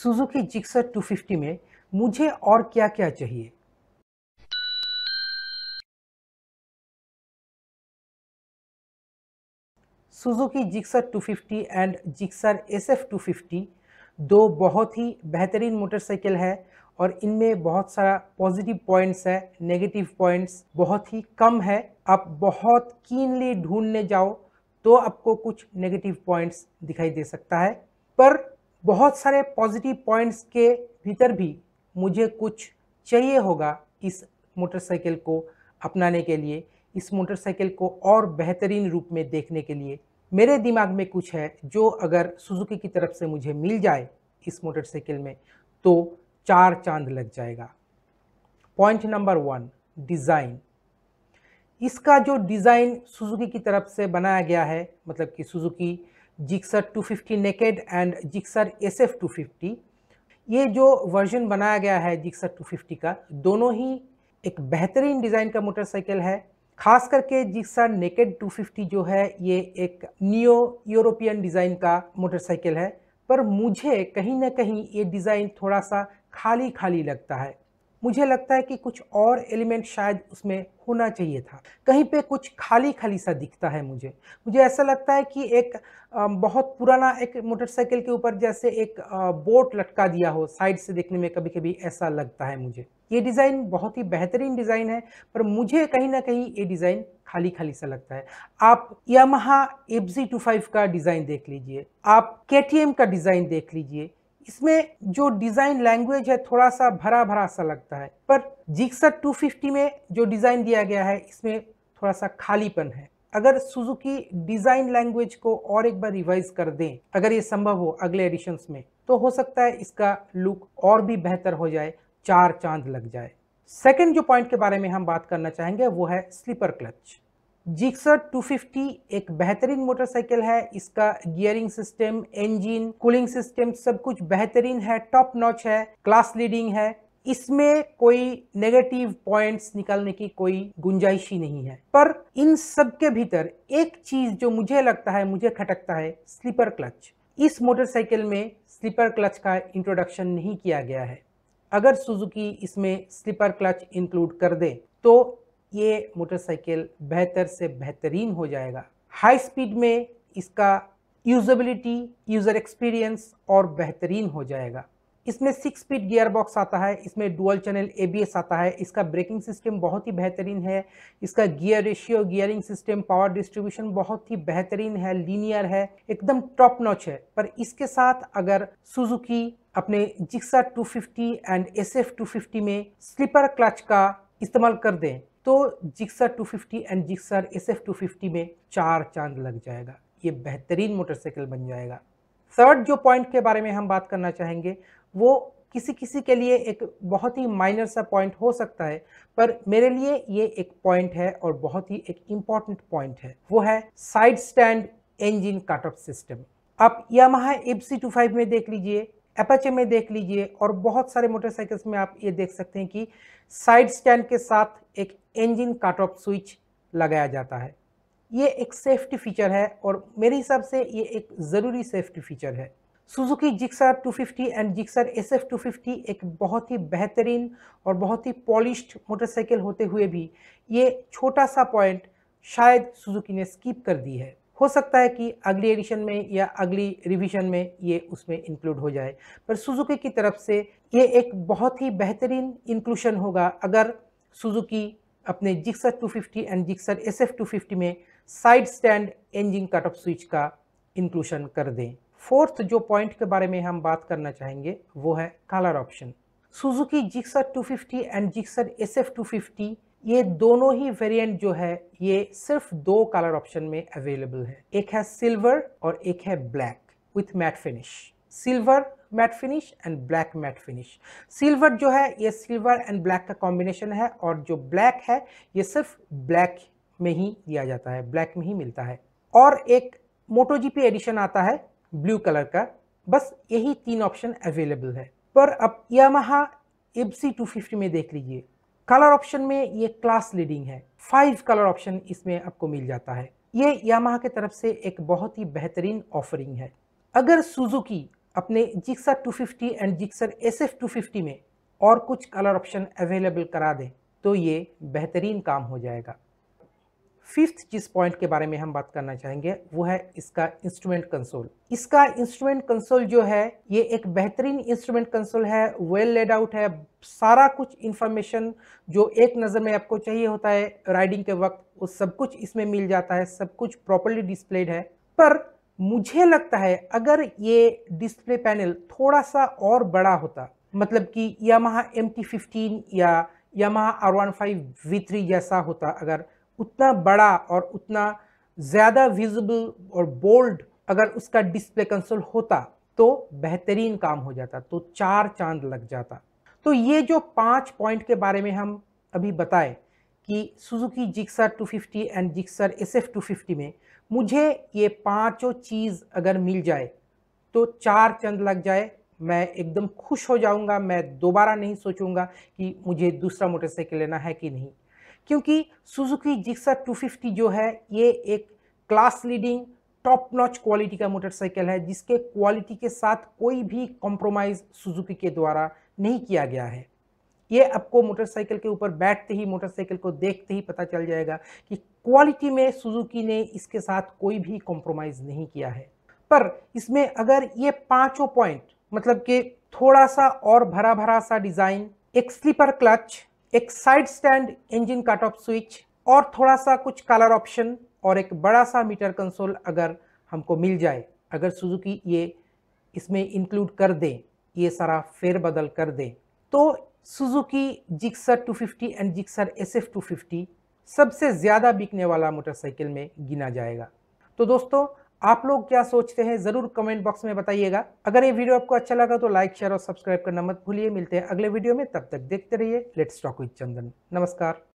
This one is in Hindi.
सुजुकी जिक्सर 250 में मुझे और क्या क्या चाहिए Suzuki Gixxer 250 and Gixxer SF 250 दो बहुत ही बेहतरीन मोटरसाइकिल है और इनमें बहुत सारा पॉजिटिव पॉइंट्स है नेगेटिव पॉइंट्स बहुत ही कम है आप बहुत कीनली ढूंढने जाओ तो आपको कुछ नेगेटिव पॉइंट्स दिखाई दे सकता है पर बहुत सारे पॉजिटिव पॉइंट्स के भीतर भी मुझे कुछ चाहिए होगा इस मोटरसाइकिल को अपनाने के लिए इस मोटरसाइकिल को और बेहतरीन रूप में देखने के लिए मेरे दिमाग में कुछ है जो अगर सुजुकी की तरफ से मुझे मिल जाए इस मोटरसाइकिल में तो चार चांद लग जाएगा पॉइंट नंबर वन डिज़ाइन इसका जो डिज़ाइन सुजुकी की तरफ से बनाया गया है मतलब कि Suzuki Gixxer 250 naked and Gixxer S F two ये जो वर्जन बनाया गया है जिक्सर 250 का दोनों ही एक बेहतरीन डिज़ाइन का मोटरसाइकिल है खास करके जिक्सर नेकेड 250 जो है ये एक नियो यूरोपियन डिज़ाइन का मोटरसाइकिल है पर मुझे कहीं ना कहीं ये डिज़ाइन थोड़ा सा खाली खाली लगता है मुझे लगता है कि कुछ और एलिमेंट शायद उसमें होना चाहिए था कहीं पे कुछ खाली खाली सा दिखता है मुझे मुझे ऐसा लगता है कि एक बहुत पुराना एक मोटरसाइकिल के ऊपर जैसे एक बोट लटका दिया हो साइड से देखने में कभी कभी ऐसा लगता है मुझे ये डिज़ाइन बहुत ही बेहतरीन डिज़ाइन है पर मुझे कहीं ना कहीं ये डिज़ाइन खाली खाली सा लगता है आप Yamaha F G two five का डिज़ाइन देख लीजिए आप के टी एम का डिज़ाइन देख लीजिए इसमें जो डिज़ाइन लैंग्वेज है थोड़ा सा भरा भरा सा लगता है पर जिक्सर 250 में जो डिज़ाइन दिया गया है इसमें थोड़ा सा खालीपन है अगर सुजुकी डिज़ाइन लैंग्वेज को और एक बार रिवाइज कर दें अगर ये संभव हो अगले एडिशन में तो हो सकता है इसका लुक और भी बेहतर हो जाए चार चांद लग जाए सेकेंड जो पॉइंट के बारे में हम बात करना चाहेंगे वो है स्लीपर क्लच जिक्सर 250 एक बेहतरीन मोटरसाइकिल है इसका gearing system engine cooling system सब कुछ बेहतरीन है टॉप नॉच है क्लास लीडिंग है इसमें कोई नेगेटिव पॉइंट्स निकालने की कोई गुंजाइश ही नहीं है पर इन सब के भीतर एक चीज जो मुझे लगता है मुझे खटकता है स्लीपर क्लच इस मोटरसाइकिल में स्लीपर क्लच का इंट्रोडक्शन नहीं किया गया है अगर सुजुकी इसमें स्लीपर क्लच इंक्लूड कर दे तो ये मोटरसाइकिल बेहतर से बेहतरीन हो जाएगा हाई स्पीड में इसका यूजबिलिटी यूज़र एक्सपीरियंस और बेहतरीन हो जाएगा इसमें सिक्स स्पीड गियर बॉक्स आता है इसमें डुअल चैनल एबीएस आता है इसका ब्रेकिंग सिस्टम बहुत ही बेहतरीन है इसका gear ratio gearing system power distribution बहुत ही बेहतरीन है लीनियर है एकदम टॉप नॉच है पर इसके साथ अगर सुजुकी अपने जिक्सा 250 एंड एस 250 में स्लीपर क्लच का इस्तेमाल कर दें तो जिक्सर 250 एंड जिक्सर एस 250 में चार चांद लग जाएगा ये बेहतरीन मोटरसाइकिल बन जाएगा थर्ड जो पॉइंट के बारे में हम बात करना चाहेंगे वो किसी किसी के लिए एक बहुत ही माइनर सा पॉइंट हो सकता है पर मेरे लिए ये एक पॉइंट है और बहुत ही एक इम्पॉर्टेंट पॉइंट है वो है side stand engine cut system आप Yamaha F C two five में देख लीजिए एपाचे में देख लीजिए और बहुत सारे मोटरसाइकिल्स में आप ये देख सकते हैं कि साइड स्टैंड के साथ एक इंजन काट ऑफ स्विच लगाया जाता है ये एक सेफ्टी फीचर है और मेरे हिसाब से ये एक ज़रूरी सेफ्टी फीचर है Suzuki Gixxer 250 and Gixxer S F एक बहुत ही बेहतरीन और बहुत ही पॉलिश मोटरसाइकिल होते हुए भी ये छोटा सा पॉइंट शायद सुजुकी ने स्किप कर दी है हो सकता है कि अगली एडिशन में या अगली रिवीजन में ये उसमें इंक्लूड हो जाए पर सुजुकी की तरफ से ये एक बहुत ही बेहतरीन इंक्लूशन होगा अगर सुजुकी अपने जिक्सर 250 एंड जिक्सर एस 250 में side stand engine cut off switch का इंक्लूशन कर दें फोर्थ जो पॉइंट के बारे में हम बात करना चाहेंगे वो है colour option Suzuki Gixxer 250 and Gixxer S 250 ये दोनों ही वेरिएंट जो है ये सिर्फ दो कलर ऑप्शन में अवेलेबल है एक है सिल्वर और एक है black with matte finish silver matte finish and black matte finish silver जो है ये सिल्वर एंड ब्लैक का कॉम्बिनेशन है और जो ब्लैक है ये सिर्फ ब्लैक में ही दिया जाता है ब्लैक में ही मिलता है और एक मोटो जीपी एडिशन आता है ब्लू कलर का बस यही तीन ऑप्शन अवेलेबल है पर अब Yamaha F C two fifty में देख लीजिए कलर ऑप्शन में ये क्लास लीडिंग है फाइव कलर ऑप्शन इसमें आपको मिल जाता है ये यामाहा की तरफ से एक बहुत ही बेहतरीन ऑफरिंग है अगर सुजुकी अपने जिक्सर 250 एंड जिक्सर एसएफ 250 में और कुछ कलर ऑप्शन अवेलेबल करा दें तो ये बेहतरीन काम हो जाएगा फिफ्थ जिस पॉइंट के बारे में हम बात करना चाहेंगे वो है इसका इंस्ट्रूमेंट कंसोल इसका इंस्ट्रूमेंट कंसोल जो है ये एक बेहतरीन इंस्ट्रूमेंट कंसोल है वेल लेड आउट है सारा कुछ इंफॉर्मेशन जो एक नज़र में आपको चाहिए होता है राइडिंग के वक्त वो सब कुछ इसमें मिल जाता है सब कुछ प्रॉपरली डिस्प्लेड है पर मुझे लगता है अगर ये डिस्प्ले पैनल थोड़ा सा और बड़ा होता मतलब कि यमहा एम टी या Yamaha R one five V three जैसा होता अगर उतना बड़ा और उतना ज़्यादा विजिबल और बोल्ड अगर उसका डिस्प्ले कंसोल होता तो बेहतरीन काम हो जाता तो चार चांद लग जाता तो ये जो पाँच पॉइंट के बारे में हम अभी बताएं कि Suzuki Gixxer 250 and Gixxer S F में मुझे ये पांचों चीज़ अगर मिल जाए तो चार चंद लग जाए मैं एकदम खुश हो जाऊंगा मैं दोबारा नहीं सोचूंगा कि मुझे दूसरा मोटरसाइकिल लेना है कि नहीं क्योंकि सुजुकी जिक्सर 250 जो है ये एक class leading top notch quality का मोटरसाइकिल है जिसके क्वालिटी के साथ कोई भी कॉम्प्रोमाइज़ सुजुकी के द्वारा नहीं किया गया है ये आपको मोटरसाइकिल के ऊपर बैठते ही मोटरसाइकिल को देखते ही पता चल जाएगा कि क्वालिटी में सुजुकी ने इसके साथ कोई भी कॉम्प्रोमाइज़ नहीं किया है पर इसमें अगर ये पाँचों पॉइंट मतलब कि थोड़ा सा और भरा भरा सा डिज़ाइन एक स्लीपर क्लच एक side stand engine cut off switch और थोड़ा सा कुछ कलर ऑप्शन और एक बड़ा सा मीटर कंसोल अगर हमको मिल जाए अगर सुजुकी ये इसमें इंक्लूड कर दें ये सारा फेरबदल कर दें तो Suzuki Gixxer 250 and Gixxer SF 250 सबसे ज़्यादा बिकने वाला मोटरसाइकिल में गिना जाएगा तो दोस्तों आप लोग क्या सोचते हैं ज़रूर कमेंट बॉक्स में बताइएगा अगर ये वीडियो आपको अच्छा लगा तो लाइक शेयर और सब्सक्राइब करना मत भूलिए मिलते हैं अगले वीडियो में तब तक देखते रहिए लेट्स टॉक विद चंदन नमस्कार